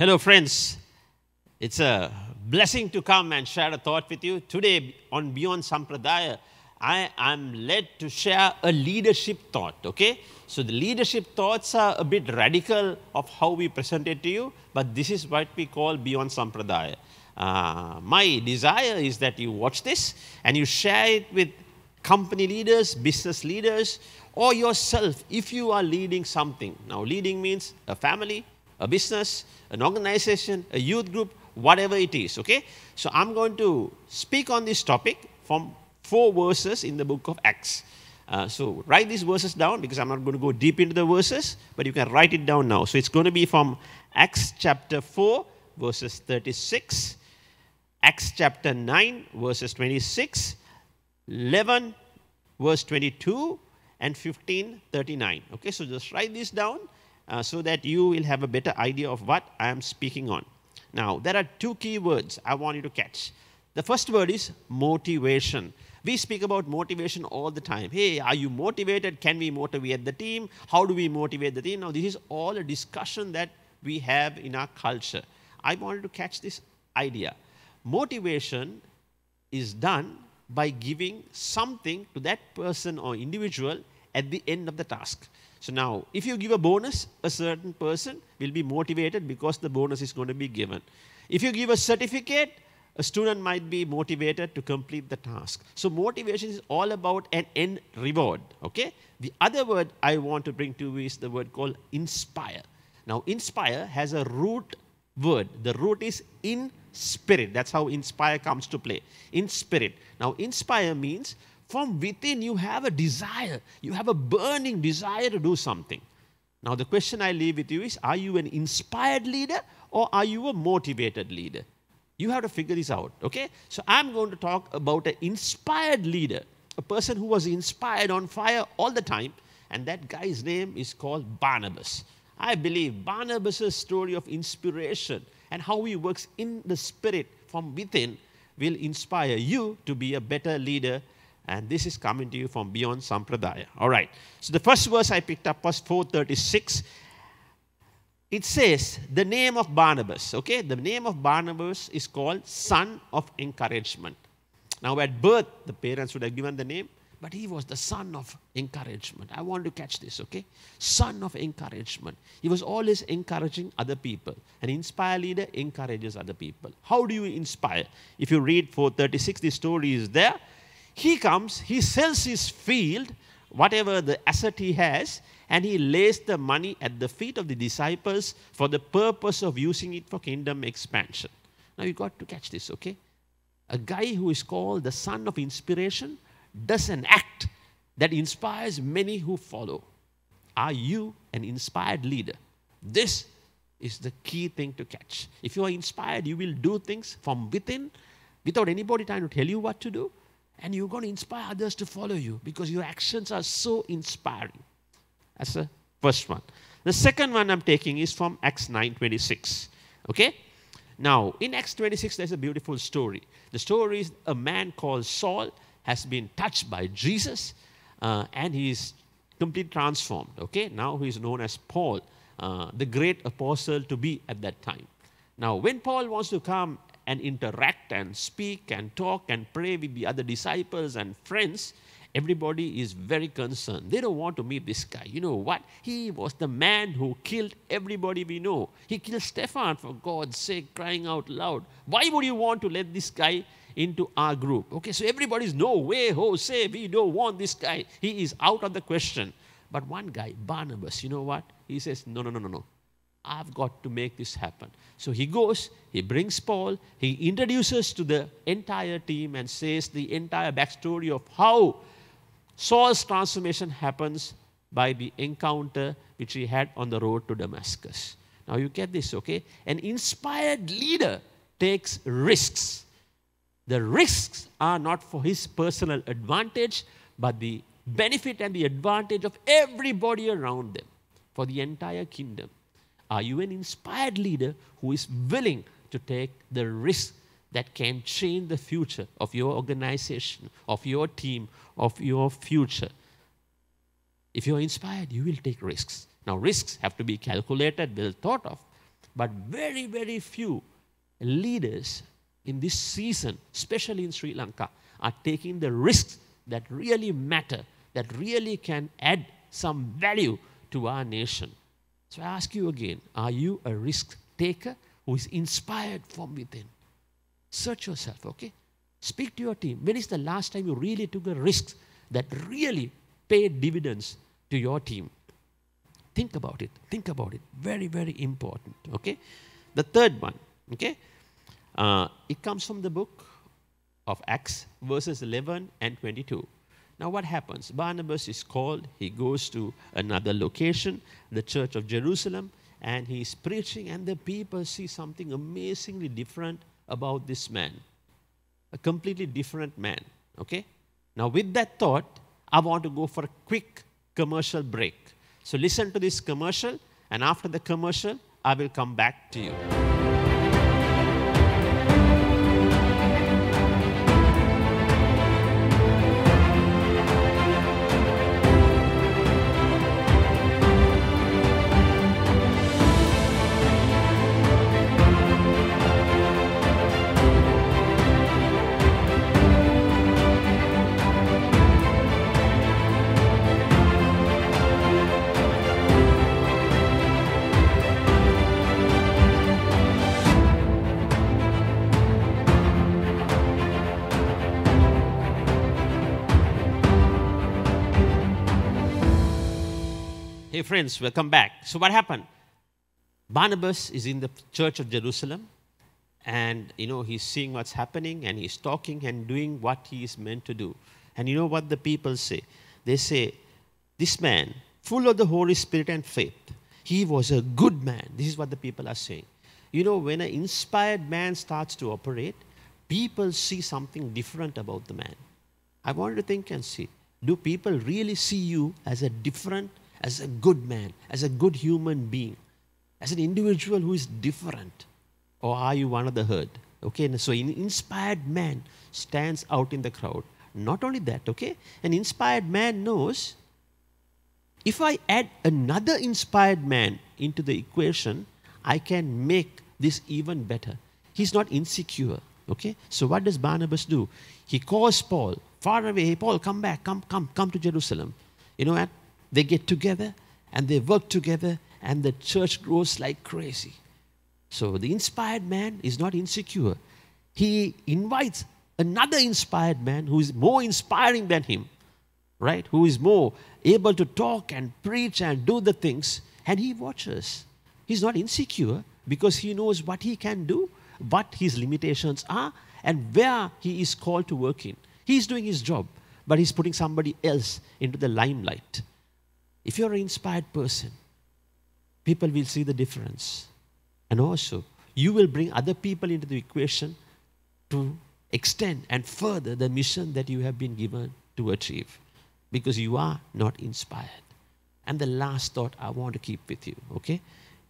Hello, friends. It's a blessing to come and share a thought with you. Today on Beyond Sampradaya, I am led to share a leadership thought, okay? So the leadership thoughts are a bit radical of how we present it to you, but this is what we call Beyond Sampradaya. Uh, my desire is that you watch this and you share it with company leaders, business leaders, or yourself if you are leading something. Now, leading means a family, a business, an organization, a youth group, whatever it is. Okay? So I'm going to speak on this topic from four verses in the book of Acts. Uh, so write these verses down because I'm not going to go deep into the verses, but you can write it down now. So it's going to be from Acts chapter 4, verses 36, Acts chapter 9, verses 26, 11, verse 22, and 15, 39. Okay, so just write these down uh, so that you will have a better idea of what I am speaking on. Now, there are two key words I want you to catch. The first word is motivation. We speak about motivation all the time. Hey, are you motivated? Can we motivate the team? How do we motivate the team? Now, this is all a discussion that we have in our culture. I wanted to catch this idea. Motivation is done by giving something to that person or individual at the end of the task. So now, if you give a bonus, a certain person will be motivated because the bonus is going to be given. If you give a certificate, a student might be motivated to complete the task. So motivation is all about an end reward, okay? The other word I want to bring to you is the word called inspire. Now, inspire has a root word. The root is in spirit. That's how inspire comes to play. In spirit. Now, inspire means from within, you have a desire. You have a burning desire to do something. Now, the question I leave with you is are you an inspired leader or are you a motivated leader? You have to figure this out, okay? So, I'm going to talk about an inspired leader, a person who was inspired on fire all the time, and that guy's name is called Barnabas. I believe Barnabas' story of inspiration and how he works in the spirit from within will inspire you to be a better leader and this is coming to you from beyond Sampradaya. All right. So the first verse I picked up was 436. It says, the name of Barnabas. Okay. The name of Barnabas is called Son of Encouragement. Now, at birth, the parents would have given the name, but he was the son of encouragement. I want to catch this, okay? Son of encouragement. He was always encouraging other people. An inspire leader encourages other people. How do you inspire? If you read 436, the story is there. He comes, he sells his field, whatever the asset he has, and he lays the money at the feet of the disciples for the purpose of using it for kingdom expansion. Now you have got to catch this, okay? A guy who is called the son of inspiration does an act that inspires many who follow. Are you an inspired leader? This is the key thing to catch. If you are inspired, you will do things from within without anybody trying to tell you what to do. And you're going to inspire others to follow you because your actions are so inspiring. That's the first one. The second one I'm taking is from Acts 9:26. Okay? Now, in Acts 26, there's a beautiful story. The story is a man called Saul has been touched by Jesus uh, and he's completely transformed. Okay, now he is known as Paul, uh, the great apostle to be at that time. Now, when Paul wants to come and interact and speak and talk and pray with the other disciples and friends, everybody is very concerned. They don't want to meet this guy. You know what? He was the man who killed everybody we know. He killed Stefan, for God's sake, crying out loud. Why would you want to let this guy into our group? Okay, so everybody's no way, Jose, we don't want this guy. He is out of the question. But one guy, Barnabas, you know what? He says, no, no, no, no, no. I've got to make this happen. So he goes, he brings Paul, he introduces to the entire team and says the entire backstory of how Saul's transformation happens by the encounter which he had on the road to Damascus. Now you get this, okay? An inspired leader takes risks. The risks are not for his personal advantage, but the benefit and the advantage of everybody around them for the entire kingdom. Are you an inspired leader who is willing to take the risk that can change the future of your organization, of your team, of your future? If you're inspired, you will take risks. Now, risks have to be calculated, well thought of, but very, very few leaders in this season, especially in Sri Lanka, are taking the risks that really matter, that really can add some value to our nation. So I ask you again are you a risk taker who is inspired from within? Search yourself, okay? Speak to your team. When is the last time you really took a risk that really paid dividends to your team? Think about it. Think about it. Very, very important, okay? The third one, okay? Uh, it comes from the book of Acts, verses 11 and 22. Now, what happens? Barnabas is called, he goes to another location, the church of Jerusalem, and he's preaching, and the people see something amazingly different about this man. A completely different man. Okay? Now, with that thought, I want to go for a quick commercial break. So, listen to this commercial, and after the commercial, I will come back to you. Hey, friends, welcome back. So, what happened? Barnabas is in the church of Jerusalem, and you know, he's seeing what's happening, and he's talking and doing what he is meant to do. And you know what the people say? They say, This man, full of the Holy Spirit and faith, he was a good man. This is what the people are saying. You know, when an inspired man starts to operate, people see something different about the man. I want to think and see do people really see you as a different as a good man, as a good human being, as an individual who is different? Or are you one of the herd? Okay, so an inspired man stands out in the crowd. Not only that, okay, an inspired man knows if I add another inspired man into the equation, I can make this even better. He's not insecure. Okay? So what does Barnabas do? He calls Paul, far away, hey, Paul, come back, come, come, come to Jerusalem. You know, what? They get together and they work together, and the church grows like crazy. So the inspired man is not insecure. He invites another inspired man who is more inspiring than him, right? Who is more able to talk and preach and do the things, and he watches. He's not insecure because he knows what he can do, what his limitations are, and where he is called to work in. He's doing his job, but he's putting somebody else into the limelight. If you're an inspired person, people will see the difference. And also, you will bring other people into the equation to extend and further the mission that you have been given to achieve because you are not inspired. And the last thought I want to keep with you, okay,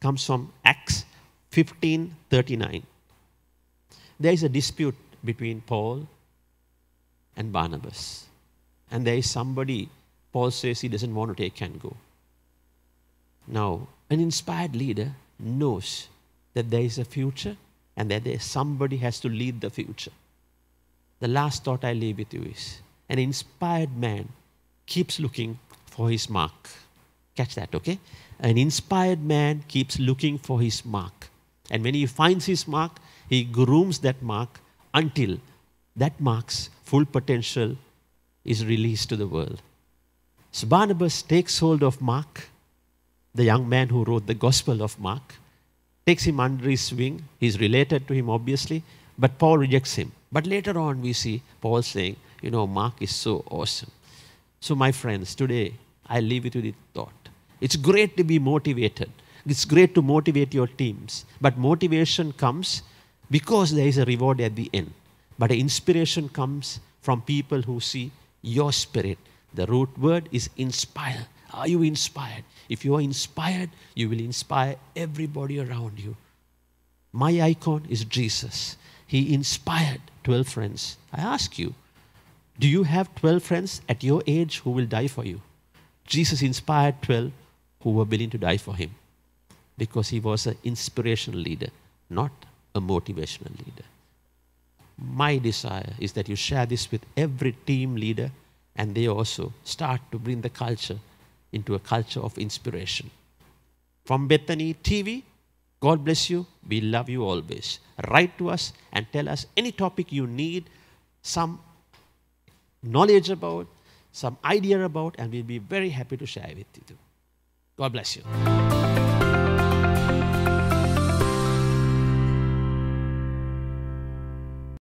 comes from Acts 15 39. There is a dispute between Paul and Barnabas, and there is somebody Paul says he doesn't want to take can go. Now, an inspired leader knows that there is a future and that there somebody has to lead the future. The last thought I leave with you is an inspired man keeps looking for his mark. Catch that, okay? An inspired man keeps looking for his mark. And when he finds his mark, he grooms that mark until that mark's full potential is released to the world. So Barnabas takes hold of Mark, the young man who wrote the Gospel of Mark, takes him under his wing. He's related to him, obviously, but Paul rejects him. But later on, we see Paul saying, You know, Mark is so awesome. So, my friends, today I leave you with the thought. It's great to be motivated, it's great to motivate your teams, but motivation comes because there is a reward at the end. But inspiration comes from people who see your spirit the root word is inspire. Are you inspired? If you are inspired, you will inspire everybody around you. My icon is Jesus. He inspired 12 friends. I ask you, do you have 12 friends at your age who will die for you? Jesus inspired 12 who were willing to die for him because he was an inspirational leader, not a motivational leader. My desire is that you share this with every team leader and they also start to bring the culture into a culture of inspiration. From Bethany TV, God bless you. We love you always. Write to us and tell us any topic you need, some knowledge about, some idea about, and we'll be very happy to share with you. God bless you.